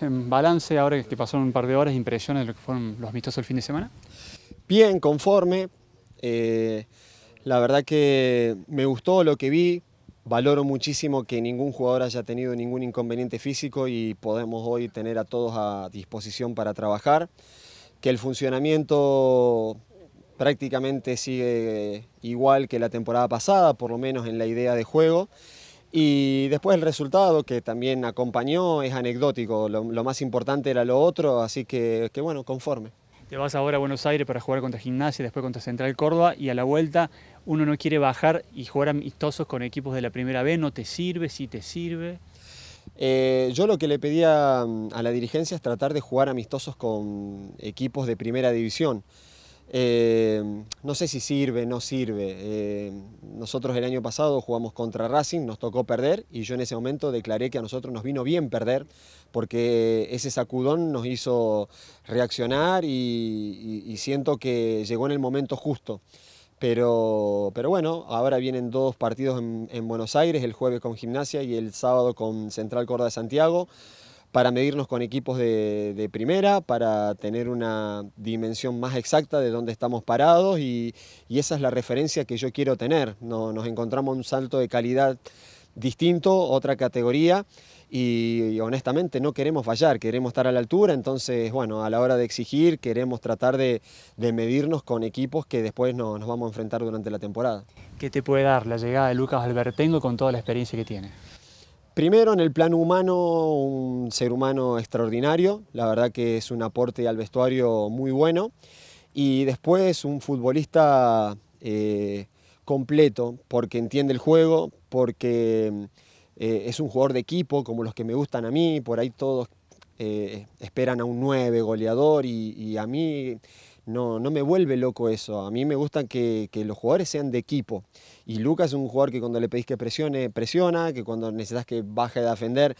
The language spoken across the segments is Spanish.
En balance, ahora que pasaron un par de horas, impresiones de lo que fueron los amistosos el fin de semana. Bien, conforme. Eh, la verdad que me gustó lo que vi. Valoro muchísimo que ningún jugador haya tenido ningún inconveniente físico y podemos hoy tener a todos a disposición para trabajar. Que el funcionamiento prácticamente sigue igual que la temporada pasada, por lo menos en la idea de juego. Y después el resultado, que también acompañó, es anecdótico. Lo, más importante era lo otro, así que, bueno, conforme. Te vas ahora a Buenos Aires para jugar contra Gimnasia, después contra Central Córdoba y a la vuelta uno no quiere bajar y jugar amistosos con equipos de la primera B. ¿No te sirve? ¿Sí te sirve? Eh, yo lo que le pedía mm, a la dirigencia es tratar de jugar amistosos con equipos de primera división. Eh, no sé si sirve, no sirve. Eh, nosotros el año pasado jugamos contra Racing, nos tocó perder y yo en ese momento declaré que a nosotros nos vino bien perder porque ese sacudón nos hizo reaccionar y, siento que llegó en el momento justo. Pero, pero bueno, ahora vienen dos partidos en, Buenos Aires, el jueves con Gimnasia y el sábado con Central Córdoba de Santiago para medirnos con equipos de, primera, para tener una dimensión más exacta de dónde estamos parados y, esa es la referencia que yo quiero tener. nos encontramos un salto de calidad distinto, otra categoría y, honestamente no queremos fallar, queremos estar a la altura, entonces bueno, a la hora de exigir queremos tratar de, medirnos con equipos que después nos vamos a enfrentar durante la temporada. ¿Qué te puede dar la llegada de Lucas Albertengo con toda la experiencia que tiene? Primero, en el plano humano, un ser humano extraordinario, la verdad que es un aporte al vestuario muy bueno. Y después, un futbolista eh, completo, porque entiende el juego, porque eh, es un jugador de equipo, como los que me gustan a mí, por ahí todos eh, esperan a un 9 goleador y a mí no, no me vuelve loco eso. A mí me gusta que, los jugadores sean de equipo. Y Lucas es un jugador que cuando le pedís que presione, presiona, que cuando necesitas que baje de defender,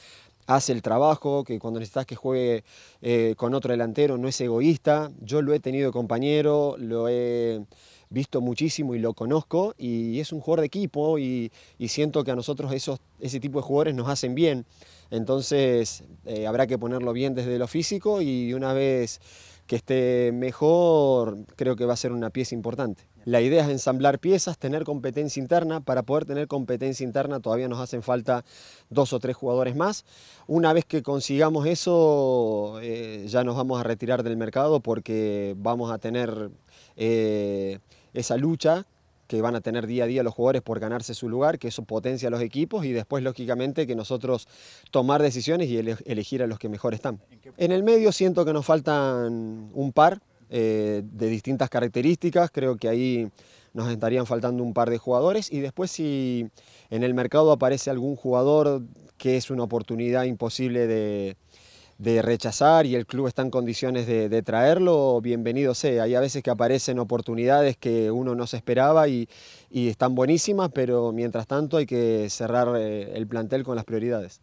hace el trabajo, que cuando necesitas que juegue eh, con otro delantero no es egoísta. Yo lo he tenido compañero, lo he visto muchísimo y lo conozco y es un jugador de equipo y, siento que a nosotros ese tipo de jugadores nos hacen bien. Entonces eh, habrá que ponerlo bien desde lo físico y una vez que esté mejor, creo que va a ser una pieza importante. La idea es ensamblar piezas, tener competencia interna. Para poder tener competencia interna todavía nos hacen falta dos o tres jugadores más. Una vez que consigamos eso, eh, ya nos vamos a retirar del mercado porque vamos a tener eh, esa lucha que van a tener día a día los jugadores por ganarse su lugar, que eso potencia a los equipos y después, lógicamente, que nosotros tomar decisiones y elegir a los que mejor están. En el medio siento que nos faltan un par eh, de distintas características, creo que ahí nos estarían faltando un par de jugadores y después si en el mercado aparece algún jugador que es una oportunidad imposible de, de rechazar y el club está en condiciones de, traerlo, bienvenido sea. Hay a veces que aparecen oportunidades que uno no se esperaba y, y están buenísimas, pero mientras tanto hay que cerrar eh, el plantel con las prioridades.